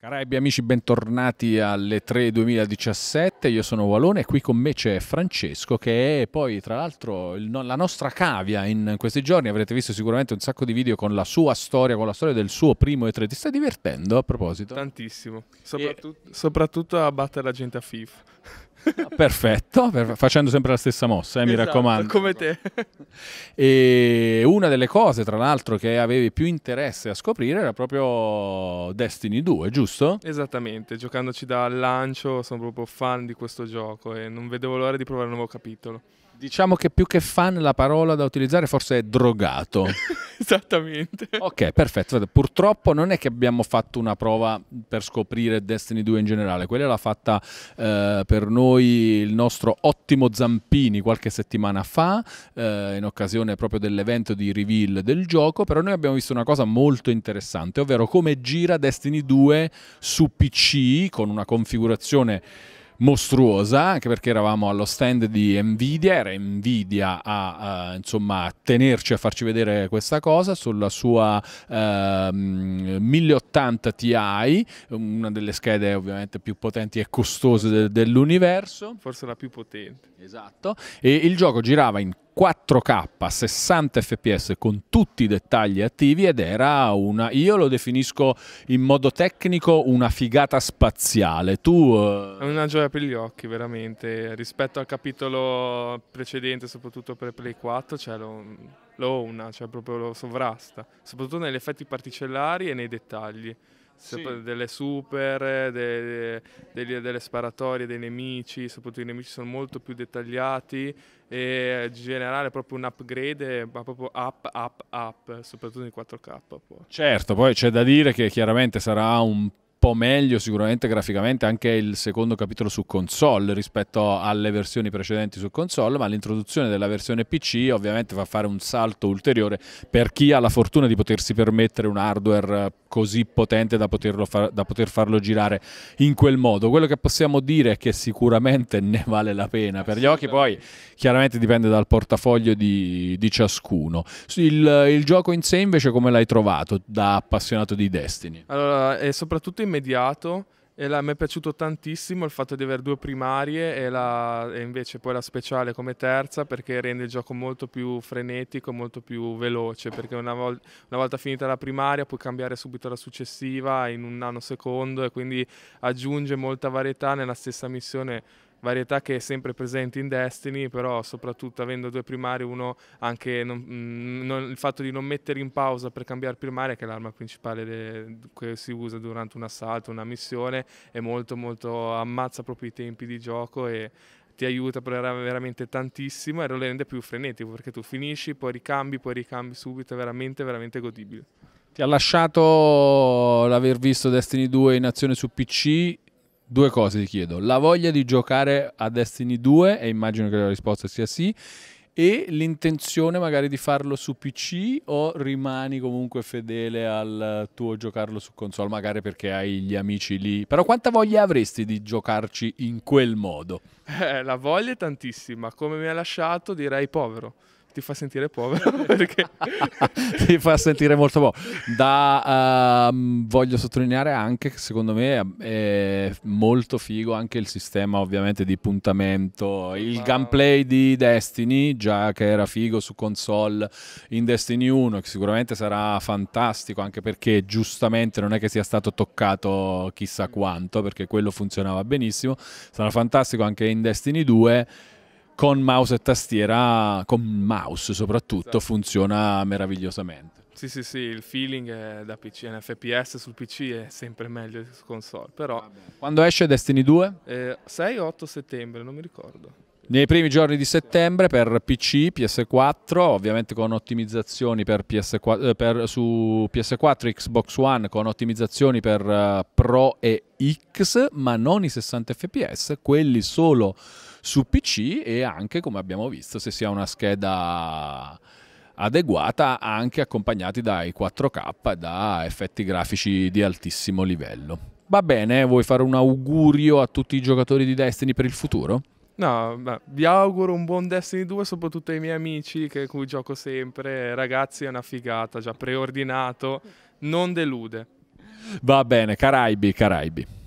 Caraibi amici, bentornati alle 3 2017, io sono Valone e qui con me c'è Francesco che è poi tra l'altro la nostra cavia in questi giorni, avrete visto sicuramente un sacco di video con la sua storia, con la storia del suo primo E3, ti stai divertendo a proposito? Tantissimo, soprattutto, e... soprattutto a battere la gente a FIFA. Perfetto, per... facendo sempre la stessa mossa, eh, esatto, mi raccomando. Come te. e una delle cose, tra l'altro, che avevi più interesse a scoprire era proprio Destiny 2, giusto? Esattamente, giocandoci dal lancio sono proprio fan di questo gioco e non vedevo l'ora di provare un nuovo capitolo. Diciamo che più che fan la parola da utilizzare forse è drogato. Esattamente. Ok, perfetto. Purtroppo non è che abbiamo fatto una prova per scoprire Destiny 2 in generale, quella l'ha fatta eh, per noi noi il nostro ottimo Zampini qualche settimana fa, eh, in occasione proprio dell'evento di reveal del gioco, però noi abbiamo visto una cosa molto interessante, ovvero come gira Destiny 2 su PC con una configurazione mostruosa, anche perché eravamo allo stand di Nvidia, era Nvidia a, uh, insomma, tenerci a farci vedere questa cosa sulla sua uh, ehm, 1080 Ti, una delle schede ovviamente più potenti e costose de dell'universo. Forse la più potente. Esatto, e il gioco girava in 4K 60 fps con tutti i dettagli attivi ed era una, io lo definisco in modo tecnico una figata spaziale. Tu... Eh, È una gioia per gli occhi veramente, rispetto al capitolo precedente soprattutto per Play 4, cioè lo, lo una, cioè proprio lo sovrasta, soprattutto negli effetti particellari e nei dettagli sì. delle super, de, de, delle sparatorie dei nemici, soprattutto i nemici sono molto più dettagliati e in generale proprio un upgrade, ma proprio up, up, up, soprattutto in 4K. Poi. Certo, poi c'è da dire che chiaramente sarà un po' meglio sicuramente graficamente anche il secondo capitolo su console rispetto alle versioni precedenti su console, ma l'introduzione della versione PC ovviamente fa fare un salto ulteriore per chi ha la fortuna di potersi permettere un hardware così potente da, far, da poter farlo girare in quel modo. Quello che possiamo dire è che sicuramente ne vale la pena per gli occhi, poi chiaramente dipende dal portafoglio di, di ciascuno. Il, il, gioco in sé invece come l'hai trovato da appassionato di Destiny? Allora, e soprattutto in immediato e la, mi è piaciuto tantissimo il fatto di avere due primarie e, la, e, invece poi la speciale come terza perché rende il gioco molto più frenetico, molto più veloce perché una, vol una volta finita la primaria puoi cambiare subito la successiva in un nanosecondo e quindi aggiunge molta varietà nella stessa missione varietà che è sempre presente in Destiny, però soprattutto avendo due primari, uno anche non, mm, non, il fatto di non mettere in pausa per cambiare primaria, che è l'arma principale de, che si usa durante un assalto, una missione, è molto molto ammazza proprio i tempi di gioco e ti aiuta veramente tantissimo e lo rende più frenetico perché tu finisci, poi ricambi, poi ricambi subito, è veramente veramente godibile. Ti ha lasciato l'aver visto Destiny 2 in azione su PC Due cose ti chiedo, la voglia di giocare a Destiny 2 e immagino che la risposta sia sì e l'intenzione magari di farlo su PC o rimani comunque fedele al tuo giocarlo su console, magari perché hai gli amici lì. Però quanta voglia avresti di giocarci in quel modo? Eh, la voglia è tantissima, come mi ha lasciato direi povero ti fa sentire povero perché ti fa sentire molto povero. Da, uh, voglio sottolineare anche che secondo me è molto figo anche il sistema ovviamente di puntamento, il gameplay di Destiny, già che era figo su console in Destiny 1, che sicuramente sarà fantastico anche perché giustamente non è che sia stato toccato chissà quanto, perché quello funzionava benissimo, sarà fantastico anche in Destiny 2 con mouse e tastiera, con mouse soprattutto, esatto. funziona meravigliosamente. Sì, sì, sì, il feeling da PC, un FPS sul PC è sempre meglio su console, però... Quando esce Destiny 2? Eh, 6 8 settembre, non mi ricordo. Nei primi giorni di settembre per PC, PS4, ovviamente con ottimizzazioni per PS4, eh, per, su PS4, Xbox One, con ottimizzazioni per uh, Pro e X, ma non i 60 fps, quelli solo su PC e anche, come abbiamo visto, se si ha una scheda adeguata anche accompagnati dai 4K e da effetti grafici di altissimo livello. Va bene, vuoi fare un augurio a tutti i giocatori di Destiny per il futuro? No, beh, vi auguro un buon Destiny 2, soprattutto ai miei amici che, cui gioco sempre. Ragazzi, è una figata, già preordinato, non delude. Va bene, Caraibi, Caraibi.